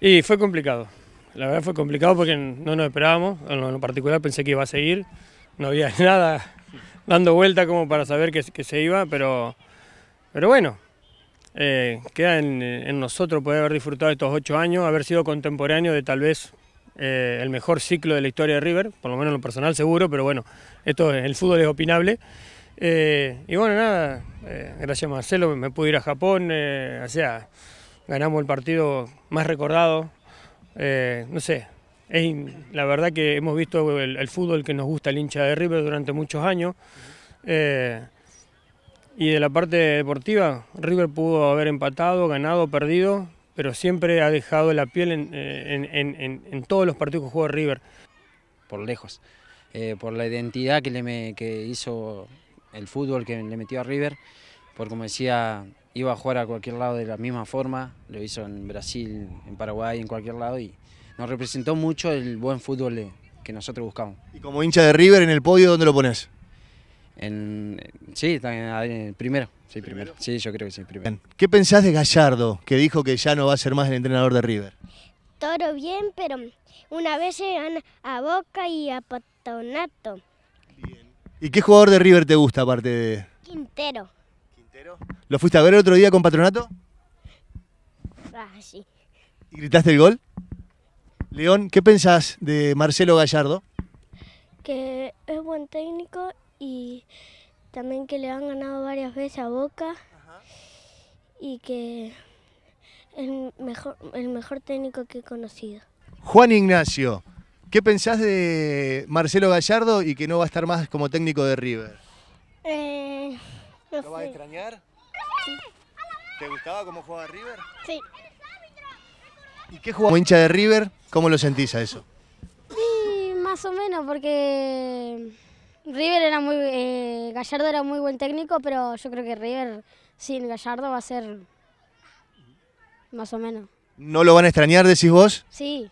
Y fue complicado. La verdad fue complicado porque no nos esperábamos. En lo particular pensé que iba a seguir. No había nada dando vuelta como para saber que, se iba, pero, pero bueno, eh, queda en, nosotros poder haber disfrutado estos ocho años, haber sido contemporáneo de tal vez eh, el mejor ciclo de la historia de River, por lo menos en lo personal seguro, pero bueno, esto el fútbol es opinable. Eh, y bueno, nada, gracias Marcelo, me pude ir a Japón, o sea ganamos el partido más recordado. Eh, no sé, la verdad que hemos visto el, fútbol que nos gusta el hincha de River durante muchos años. Eh, y de la parte deportiva, River pudo haber empatado, ganado, perdido, pero siempre ha dejado la piel en, todos los partidos que jugó River. Por lejos, eh, por la identidad que, que hizo el fútbol que le metió a River, por como decía iba a jugar a cualquier lado de la misma forma, lo hizo en Brasil, en Paraguay, en cualquier lado y nos representó mucho el buen fútbol que nosotros buscamos. ¿Y como hincha de River en el podio dónde lo pones? En, sí, en ah, primero. Sí, primero. Sí, yo creo que sí, primero. ¿Qué pensás de Gallardo, que dijo que ya no va a ser más el entrenador de River? Todo bien, pero una vez se a Boca y a Potonato. Bien. ¿Y qué jugador de River te gusta aparte de...? Quintero. ¿Lo fuiste a ver el otro día con Patronato? Ah, sí. ¿Y gritaste el gol? León, ¿qué pensás de Marcelo Gallardo? Que es buen técnico y también que le han ganado varias veces a Boca y que es mejor, el mejor técnico que he conocido. Juan Ignacio, ¿qué pensás de Marcelo Gallardo y que no va a estar más como técnico de River? Eh, ¿Lo vas a extrañar? Sí. ¿Te gustaba cómo jugaba River? Sí. ¿Y qué jugaba como hincha de River? ¿Cómo lo sentís a eso? Sí, más o menos, porque River era muy... Eh, Gallardo era muy buen técnico, pero yo creo que River sin Gallardo va a ser más o menos. ¿No lo van a extrañar, decís vos? Sí.